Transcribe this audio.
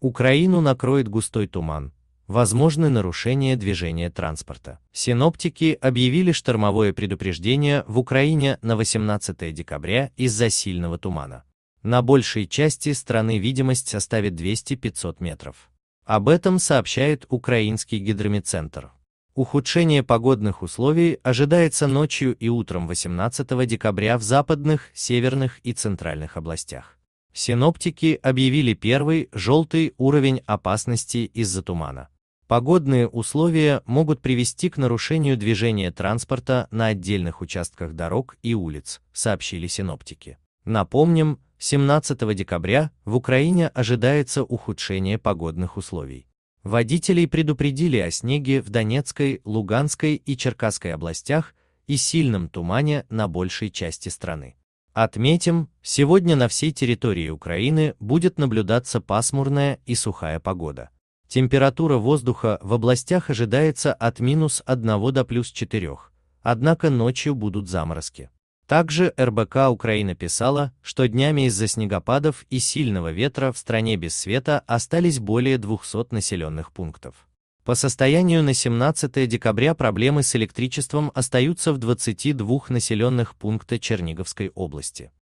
Украину накроет густой туман, возможны нарушения движения транспорта. Синоптики объявили штормовое предупреждение в Украине на 18 декабря из-за сильного тумана. На большей части страны видимость составит 200-500 метров. Об этом сообщает Украинский гидромедцентр. Ухудшение погодных условий ожидается ночью и утром 18 декабря в западных, северных и центральных областях. Синоптики объявили первый желтый уровень опасности из-за тумана. Погодные условия могут привести к нарушению движения транспорта на отдельных участках дорог и улиц, сообщили синоптики. Напомним, 17 декабря в Украине ожидается ухудшение погодных условий. Водителей предупредили о снеге в Донецкой, Луганской и Черкасской областях и сильном тумане на большей части страны. Отметим, сегодня на всей территории Украины будет наблюдаться пасмурная и сухая погода. Температура воздуха в областях ожидается от минус 1 до плюс 4, однако ночью будут заморозки. Также РБК Украина писала, что днями из-за снегопадов и сильного ветра в стране без света остались более 200 населенных пунктов. По состоянию на 17 декабря проблемы с электричеством остаются в 22 населенных пунктах Черниговской области.